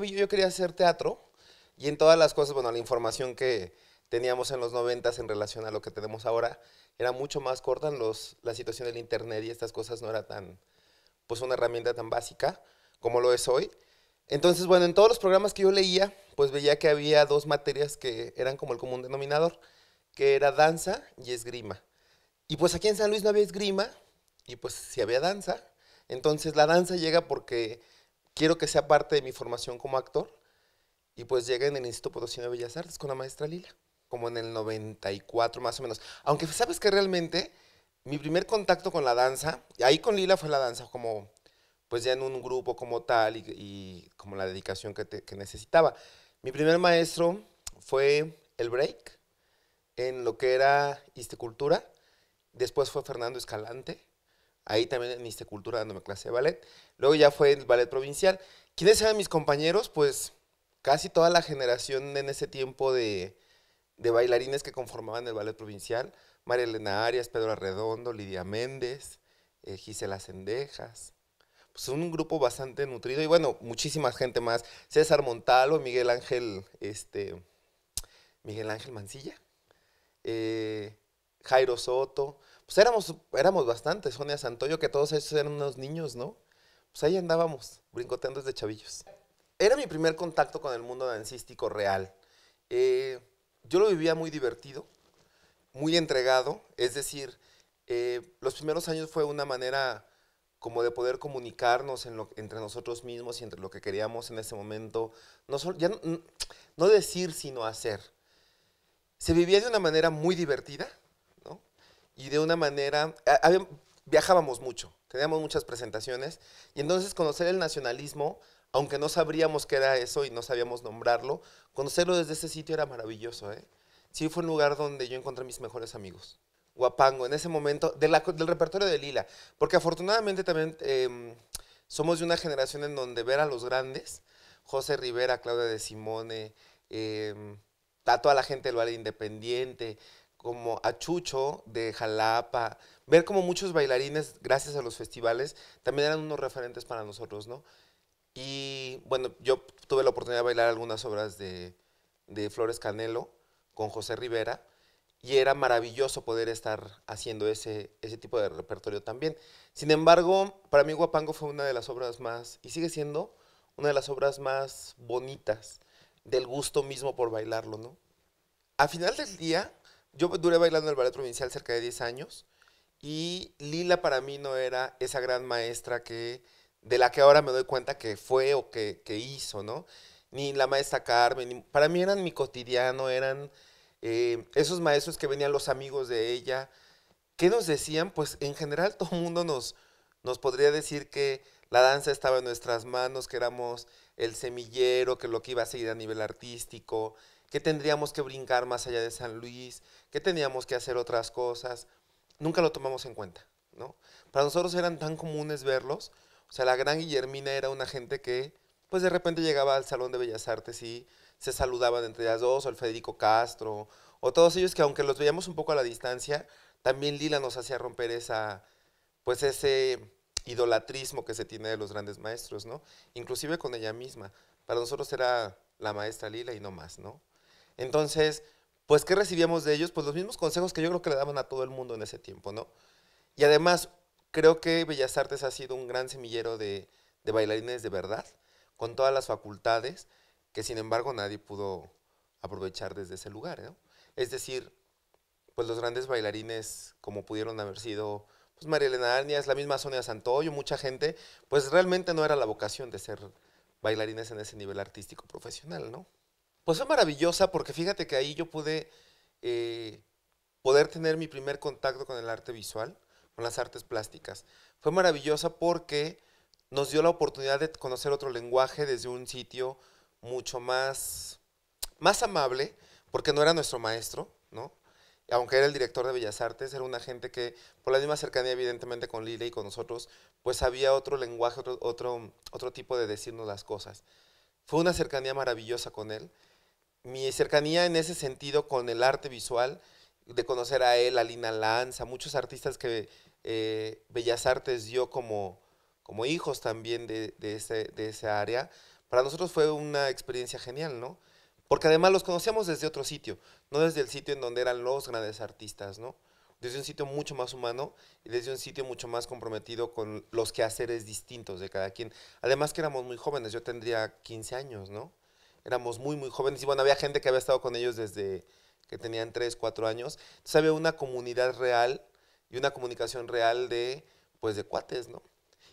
yo quería hacer teatro y en todas las cosas, bueno, la información que teníamos en los noventas en relación a lo que tenemos ahora era mucho más corta, en los, la situación del internet y estas cosas no era tan, pues una herramienta tan básica como lo es hoy. Entonces, bueno, en todos los programas que yo leía, pues veía que había dos materias que eran como el común denominador, que era danza y esgrima. Y pues aquí en San Luis no había esgrima, y pues si había danza. Entonces la danza llega porque quiero que sea parte de mi formación como actor. Y pues llegué en el Instituto Potosí de Bellas Artes con la maestra Lila, como en el 94 más o menos. Aunque sabes que realmente mi primer contacto con la danza, ahí con Lila fue la danza como, pues ya en un grupo como tal y, como la dedicación que, que, necesitaba. Mi primer maestro fue el break en lo que era Isticultura, después fue Fernando Escalante, Ahí también en Cultura dándome clase de ballet. Luego ya fue el ballet provincial. ¿Quiénes eran mis compañeros? Pues casi toda la generación en ese tiempo de, bailarines que conformaban el ballet provincial. María Elena Arias, Pedro Arredondo, Lidia Méndez, eh, Gisela Cendejas. Pues un grupo bastante nutrido y bueno, muchísima gente más. César Montalo, Miguel Ángel, este, Miguel Ángel Mancilla, eh, Jairo Soto. Pues éramos, bastantes, Sonia Santoyo, que todos esos eran unos niños, ¿no? Pues ahí andábamos, brincoteando desde chavillos. Era mi primer contacto con el mundo dancístico real. Eh, yo lo vivía muy divertido, muy entregado, es decir, eh, los primeros años fue una manera como de poder comunicarnos entre nosotros mismos y entre lo que queríamos en ese momento, no, no decir, sino hacer. Se vivía de una manera muy divertida, y de una manera, viajábamos mucho, teníamos muchas presentaciones y entonces conocer el nacionalismo, aunque no sabríamos qué era eso y no sabíamos nombrarlo, conocerlo desde ese sitio era maravilloso. ¿eh? Sí fue un lugar donde yo encontré mis mejores amigos. Guapango, en ese momento, del repertorio de Lila, porque afortunadamente también em, somos de una generación en donde ver a los grandes, José Rivera, Claudia de Simone, em, a toda la gente del Valle Independiente, como a Chucho de Jalapa, ver como muchos bailarines, gracias a los festivales, también eran unos referentes para nosotros, ¿no? Y bueno, yo tuve la oportunidad de bailar algunas obras de, Flores Canelo con José Rivera y era maravilloso poder estar haciendo ese, ese tipo de repertorio también. Sin embargo, para mí Guapango fue una de las obras más, y sigue siendo, una de las obras más bonitas del gusto mismo por bailarlo, ¿no? A final del día, yo duré bailando el ballet provincial cerca de 10 años y Lila para mí no era esa gran maestra que de la que ahora me doy cuenta que fue o que, hizo, ¿no? Ni la maestra Carmen, para mí eran mi cotidiano, eran eh, esos maestros que venían los amigos de ella. ¿Qué nos decían? Pues en general todo el mundo nos, nos podría decir que la danza estaba en nuestras manos, que éramos el semillero, que lo que iba a seguir a nivel artístico, ¿Qué tendríamos que brincar más allá de San Luis? ¿Qué teníamos que hacer otras cosas? Nunca lo tomamos en cuenta, ¿no? Para nosotros eran tan comunes verlos. O sea, la gran Guillermina era una gente que, pues de repente llegaba al Salón de Bellas Artes y se saludaban entre las dos, o el Federico Castro, o todos ellos que aunque los veíamos un poco a la distancia, también Lila nos hacía romper esa, pues ese idolatrismo que se tiene de los grandes maestros, ¿no? Inclusive con ella misma. Para nosotros era la maestra Lila y no más, ¿no? Entonces, pues, ¿qué recibíamos de ellos? Pues los mismos consejos que yo creo que le daban a todo el mundo en ese tiempo, ¿no? Y además, creo que Bellas Artes ha sido un gran semillero de, bailarines de verdad, con todas las facultades que sin embargo nadie pudo aprovechar desde ese lugar, ¿no? Es decir, pues los grandes bailarines como pudieron haber sido pues, María Elena Arnias, la misma Sonia Santoyo, mucha gente, pues realmente no era la vocación de ser bailarines en ese nivel artístico profesional, ¿no? Pues fue maravillosa porque fíjate que ahí yo pude eh, poder tener mi primer contacto con el arte visual, con las artes plásticas. Fue maravillosa porque nos dio la oportunidad de conocer otro lenguaje desde un sitio mucho más, más amable, porque no era nuestro maestro, ¿no? aunque era el director de Bellas Artes, era una gente que, por la misma cercanía evidentemente con Lila y con nosotros, pues había otro lenguaje, otro, otro, otro tipo de decirnos las cosas. Fue una cercanía maravillosa con él mi cercanía en ese sentido con el arte visual, de conocer a él, a Lina Lanza, muchos artistas que eh, Bellas Artes dio como, como hijos también de, de, ese, de esa área, para nosotros fue una experiencia genial, ¿no? Porque además los conocíamos desde otro sitio, no desde el sitio en donde eran los grandes artistas, ¿no? Desde un sitio mucho más humano y desde un sitio mucho más comprometido con los quehaceres distintos de cada quien. Además que éramos muy jóvenes, yo tendría 15 años, ¿no? éramos muy, muy jóvenes. Y bueno, había gente que había estado con ellos desde que tenían tres, cuatro años. Entonces había una comunidad real y una comunicación real de, pues, de cuates, ¿no?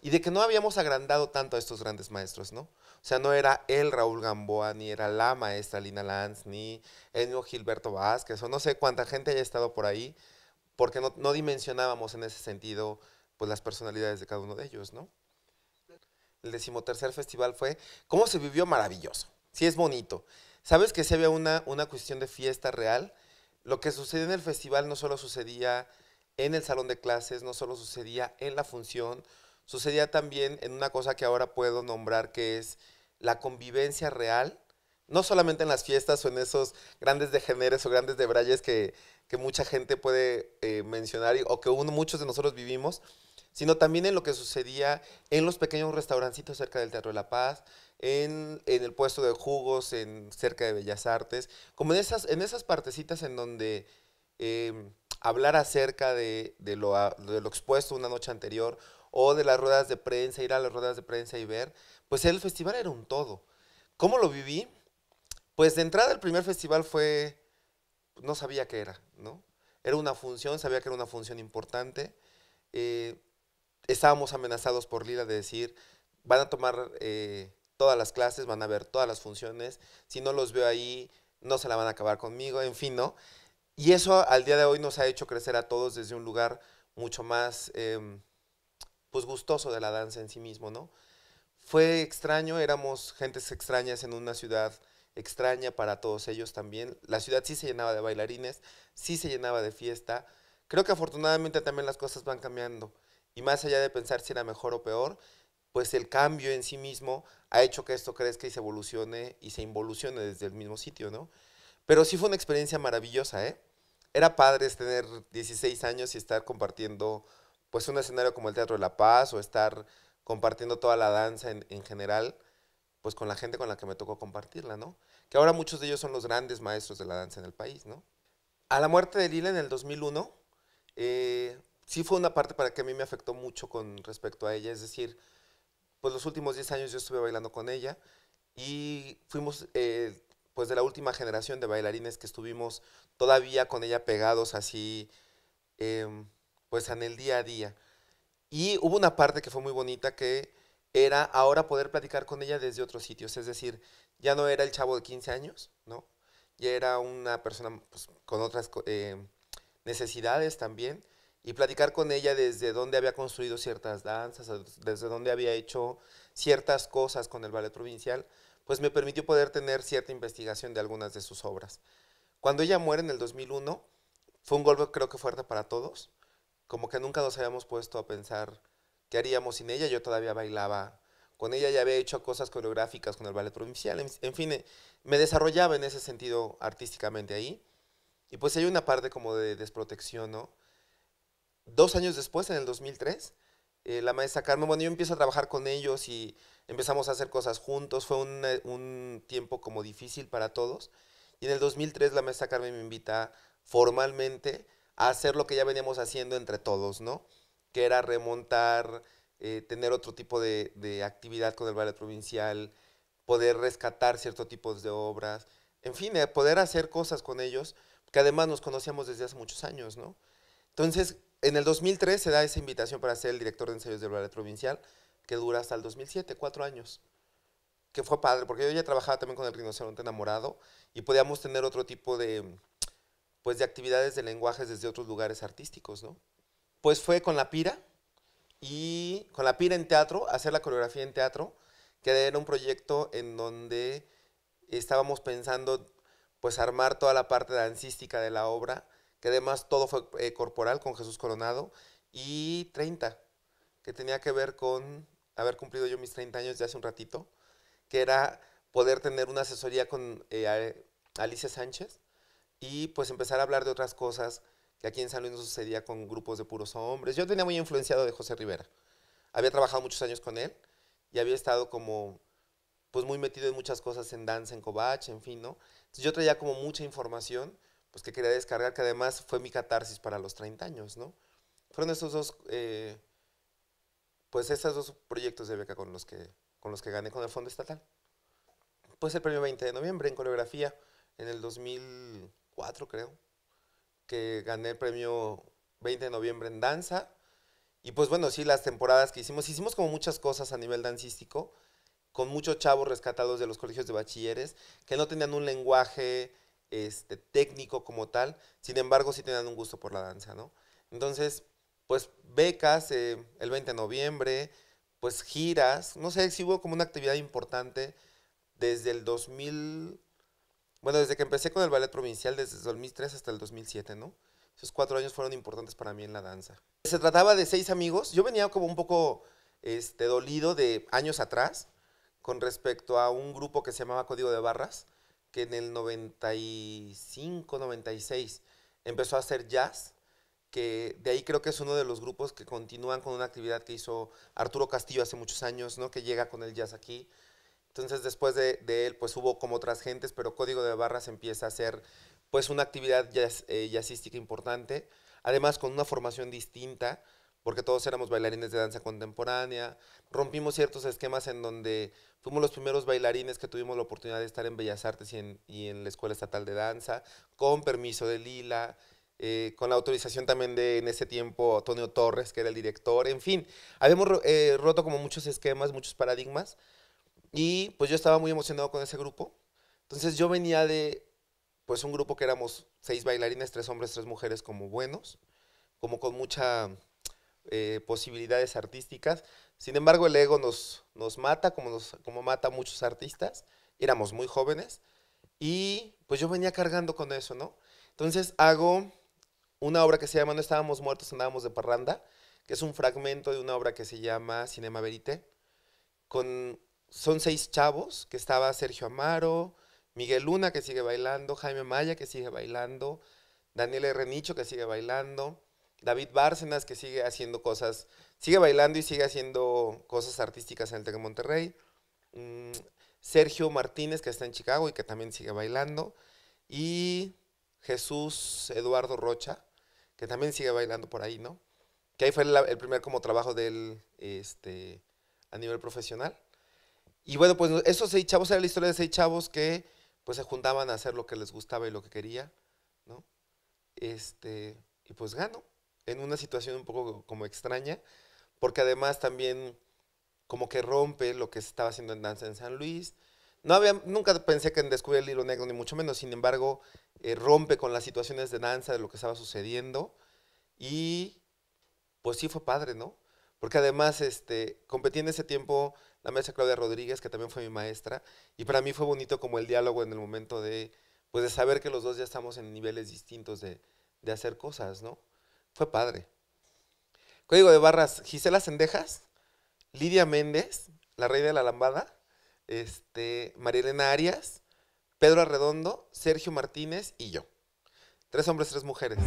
Y de que no habíamos agrandado tanto a estos grandes maestros, ¿no? O sea, no era el Raúl Gamboa, ni era la maestra Lina Lanz, ni el Gilberto Vázquez, o no sé cuánta gente haya estado por ahí, porque no, no dimensionábamos en ese sentido pues, las personalidades de cada uno de ellos, ¿no? El decimotercer festival fue, ¿cómo se vivió? Maravilloso sí es bonito. Sabes que se había una, una cuestión de fiesta real, lo que sucedía en el festival no solo sucedía en el salón de clases, no solo sucedía en la función, sucedía también en una cosa que ahora puedo nombrar que es la convivencia real, no solamente en las fiestas o en esos grandes degeneres o grandes debrayes que, mucha gente puede eh, mencionar o que muchos de nosotros vivimos, sino también en lo que sucedía en los pequeños restaurancitos cerca del Teatro de la Paz, en, el puesto de jugos, en cerca de Bellas Artes, como en esas, en esas partecitas en donde em, hablar acerca de, lo, expuesto una noche anterior o de las ruedas de prensa, ir a las ruedas de prensa y ver, pues el festival era un todo. ¿Cómo lo viví? Pues de entrada el primer festival fue, no sabía qué era, ¿no? Era una función, sabía que era una función importante. Eh, estábamos amenazados por Lila de decir, van a tomar eh, todas las clases, van a ver todas las funciones, si no los veo ahí, no se la van a acabar conmigo, en fin, ¿no? Y eso al día de hoy nos ha hecho crecer a todos desde un lugar mucho más, em, pues, gustoso de la danza en sí mismo, ¿no? Fue extraño, éramos gentes extrañas en una ciudad extraña para todos ellos también. La ciudad sí se llenaba de bailarines, sí se llenaba de fiesta. Creo que afortunadamente también las cosas van cambiando. Y más allá de pensar si era mejor o peor, pues el cambio en sí mismo ha hecho que esto crezca y se evolucione y se involucione desde el mismo sitio, ¿no? Pero sí fue una experiencia maravillosa, ¿eh? Era padre tener 16 años y estar compartiendo pues un escenario como el Teatro de la Paz o estar compartiendo toda la danza en, general, pues con la gente con la que me tocó compartirla, ¿no? Que ahora muchos de ellos son los grandes maestros de la danza en el país, ¿no? A la muerte de Lila en el 2001, eh, sí fue una parte para que a mí me afectó mucho con respecto a ella, es decir, pues los últimos 10 años yo estuve bailando con ella y fuimos eh, pues de la última generación de bailarines que estuvimos todavía con ella pegados así, em, pues en el día a día. Y hubo una parte que fue muy bonita que era ahora poder platicar con ella desde otros sitios, es decir, ya no era el chavo de 15 años, ¿no? Ya era una persona pues, con otras eh, necesidades también, y platicar con ella desde dónde había construido ciertas danzas, desde dónde había hecho ciertas cosas con el ballet provincial, pues me permitió poder tener cierta investigación de algunas de sus obras. Cuando ella muere en el 2001, fue un golpe creo que fuerte para todos, como que nunca nos habíamos puesto a pensar qué haríamos sin ella, yo todavía bailaba con ella, ya había hecho cosas coreográficas con el ballet provincial, en, fin, eh, me desarrollaba en ese sentido artísticamente ahí, y pues hay una parte como de desprotección, ¿no? dos años después, en el 2003, eh, la maestra Carmen, bueno, yo empiezo a trabajar con ellos y empezamos a hacer cosas juntos, fue un, eh, un tiempo como difícil para todos. Y en el 2003 la maestra Carmen me invita formalmente a hacer lo que ya veníamos haciendo entre todos, ¿no? Que era remontar, eh, tener otro tipo de, de, actividad con el ballet provincial, poder rescatar ciertos tipos de obras, en fin, poder hacer cosas con ellos, que además nos conocíamos desde hace muchos años, ¿no? Entonces, en el 2003 se da esa invitación para ser el director de ensayos del ballet provincial, que dura hasta el 2007, cuatro años. Que fue padre, porque yo ya trabajaba también con el rinoceronte enamorado y podíamos tener otro tipo de, pues, de actividades de lenguajes desde otros lugares artísticos, ¿no? Pues fue con la pira y con la pira en teatro, hacer la coreografía en teatro, que era un proyecto en donde estábamos pensando, pues, armar toda la parte dancística de la obra que además todo fue eh, corporal con Jesús Coronado, y 30, que tenía que ver con haber cumplido yo mis 30 años ya hace un ratito, que era poder tener una asesoría con eh, Alicia Sánchez y pues empezar a hablar de otras cosas que aquí en San Luis no sucedía con grupos de puros hombres. Yo tenía muy influenciado de José Rivera. Había trabajado muchos años con él y había estado como pues muy metido en muchas cosas, en danza, en cobach, en fin, ¿no? Entonces yo traía como mucha información pues que quería descargar, que además fue mi catarsis para los 30 años, ¿no? Fueron esos dos, eh, pues esos dos proyectos de beca con los, que, con los que gané con el Fondo Estatal. Pues el premio 20 de noviembre en coreografía, en el 2004 creo, que gané el premio 20 de noviembre en danza. Y pues bueno, sí, las temporadas que hicimos, hicimos como muchas cosas a nivel dancístico, con muchos chavos rescatados de los colegios de bachilleres, que no tenían un lenguaje este, técnico como tal, sin embargo sí tenían un gusto por la danza, ¿no? Entonces, pues becas eh, el 20 de noviembre, pues giras, no sé si hubo como una actividad importante desde el 2000, bueno, desde que empecé con el ballet provincial, desde el 2003 hasta el 2007, ¿no? Esos cuatro años fueron importantes para mí en la danza. Se trataba de seis amigos, yo venía como un poco este, dolido de años atrás con respecto a un grupo que se llamaba Código de Barras, que en el 95, 96 empezó a hacer jazz, que de ahí creo que es uno de los grupos que continúan con una actividad que hizo Arturo Castillo hace muchos años, ¿no? que llega con el jazz aquí. Entonces después de, él pues hubo como otras gentes, pero Código de Barras empieza a ser pues una actividad eh, jazzística importante, además con una formación distinta porque todos éramos bailarines de danza contemporánea, rompimos ciertos esquemas en donde fuimos los primeros bailarines que tuvimos la oportunidad de estar en Bellas Artes y en, la Escuela Estatal de Danza, con permiso de Lila, eh, con la autorización también de en ese tiempo Antonio Torres, que era el director, en fin, habíamos eh, roto como muchos esquemas, muchos paradigmas, y pues yo estaba muy emocionado con ese grupo, entonces yo venía de pues un grupo que éramos seis bailarines, tres hombres, tres mujeres como buenos, como con mucha eh, posibilidades artísticas. Sin embargo, el ego nos, mata, como, como mata a muchos artistas. Éramos muy jóvenes y pues yo venía cargando con eso, ¿no? Entonces hago una obra que se llama No estábamos muertos, andábamos de parranda, que es un fragmento de una obra que se llama Cinema Verité. Con, son seis chavos, que estaba Sergio Amaro, Miguel Luna, que sigue bailando, Jaime Maya, que sigue bailando, Daniel Nicho que sigue bailando, David Bárcenas, que sigue haciendo cosas, sigue bailando y sigue haciendo cosas artísticas en el Tec de Monterrey. Mm, Sergio Martínez, que está en Chicago y que también sigue bailando. Y Jesús Eduardo Rocha, que también sigue bailando por ahí, ¿no? Que ahí fue el, primer como trabajo de él este, a nivel profesional. Y bueno, pues esos seis chavos, era la historia de seis chavos que pues se juntaban a hacer lo que les gustaba y lo que quería, ¿no? Este, y pues ganó en una situación un poco como extraña, porque además también como que rompe lo que se estaba haciendo en danza en San Luis. No había, nunca pensé que en descubrir el hilo negro, ni mucho menos, sin embargo, eh, rompe con las situaciones de danza, de lo que estaba sucediendo, y pues sí fue padre, ¿no? Porque además este, competí en ese tiempo la maestra Claudia Rodríguez, que también fue mi maestra, y para mí fue bonito como el diálogo en el momento de, pues de saber que los dos ya estamos en niveles distintos de, de hacer cosas, ¿no? Fue padre. Código de barras, Gisela Sendejas, Lidia Méndez, la reina de la lambada, este, María Arias, Pedro Arredondo, Sergio Martínez y yo. Tres hombres, tres mujeres.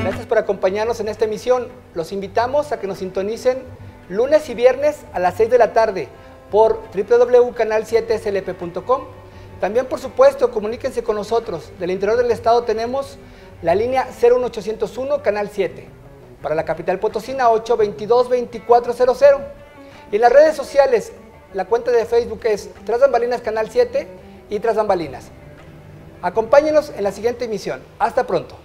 Gracias por acompañarnos en esta emisión. Los invitamos a que nos sintonicen lunes y viernes a las 6 de la tarde por www.canal7slp.com. También, por supuesto, comuníquense con nosotros. Del interior del estado tenemos la línea 01801, Canal 7. Para la capital Potosina, 822-2400. Y en las redes sociales, la cuenta de Facebook es trasambalinas Canal 7 y trasambalinas Acompáñenos en la siguiente emisión. Hasta pronto.